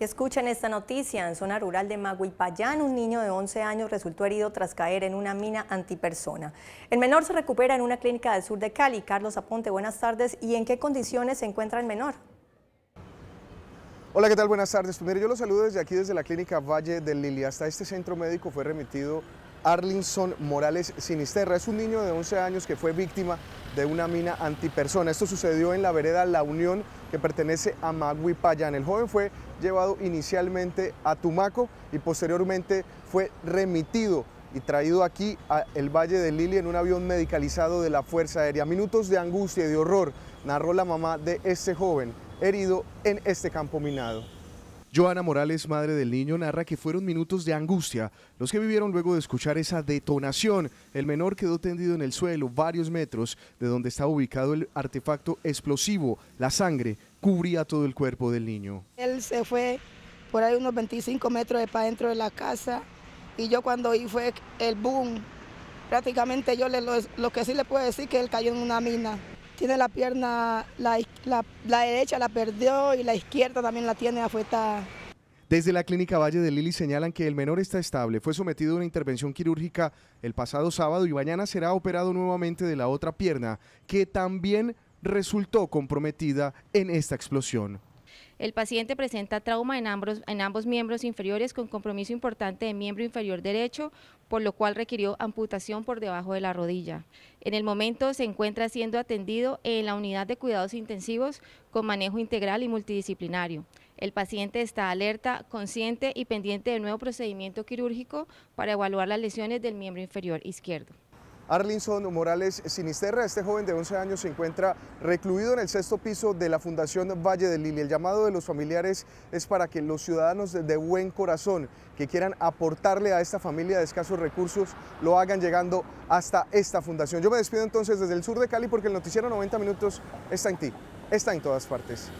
Escuchen esta noticia. En zona rural de Maguipayán, un niño de 11 años resultó herido tras caer en una mina antipersona. El menor se recupera en una clínica del sur de Cali. Carlos Aponte, buenas tardes. ¿Y en qué condiciones se encuentra el menor? Hola, ¿qué tal? Buenas tardes. Primero yo los saludo desde aquí, desde la clínica Valle del Lili. Hasta este centro médico fue remitido Arlinson Morales Sinisterra. Es un niño de 11 años que fue víctima de una mina antipersona. Esto sucedió en la vereda La Unión, que pertenece a Magui Payán. El joven fue llevado inicialmente a Tumaco y posteriormente fue remitido y traído aquí al Valle de Lili en un avión medicalizado de la Fuerza Aérea. Minutos de angustia y de horror narró la mamá de este joven herido en este campo minado. Joana Morales, madre del niño, narra que fueron minutos de angustia los que vivieron luego de escuchar esa detonación. El menor quedó tendido en el suelo varios metros de donde estaba ubicado el artefacto explosivo. La sangre cubría todo el cuerpo del niño. Él se fue por ahí unos 25 metros de para dentro de la casa y yo cuando oí fue el boom. Prácticamente yo le, lo, que sí le puedo decir que él cayó en una mina tiene la pierna, la, derecha la perdió y la izquierda también la tiene afuera. Desde la clínica Valle de Lili señalan que el menor está estable, fue sometido a una intervención quirúrgica el pasado sábado y mañana será operado nuevamente de la otra pierna, que también resultó comprometida en esta explosión. El paciente presenta trauma en ambos, miembros inferiores con compromiso importante de miembro inferior derecho, por lo cual requirió amputación por debajo de la rodilla. En el momento se encuentra siendo atendido en la unidad de cuidados intensivos con manejo integral y multidisciplinario. El paciente está alerta, consciente y pendiente del nuevo procedimiento quirúrgico para evaluar las lesiones del miembro inferior izquierdo. Arlinson Morales Sinisterra. Este joven de 11 años se encuentra recluido en el sexto piso de la Fundación Valle del Lili. El llamado de los familiares es para que los ciudadanos de buen corazón que quieran aportarle a esta familia de escasos recursos lo hagan llegando hasta esta fundación. Yo me despido entonces desde el sur de Cali porque el noticiero 90 minutos está en ti, está en todas partes.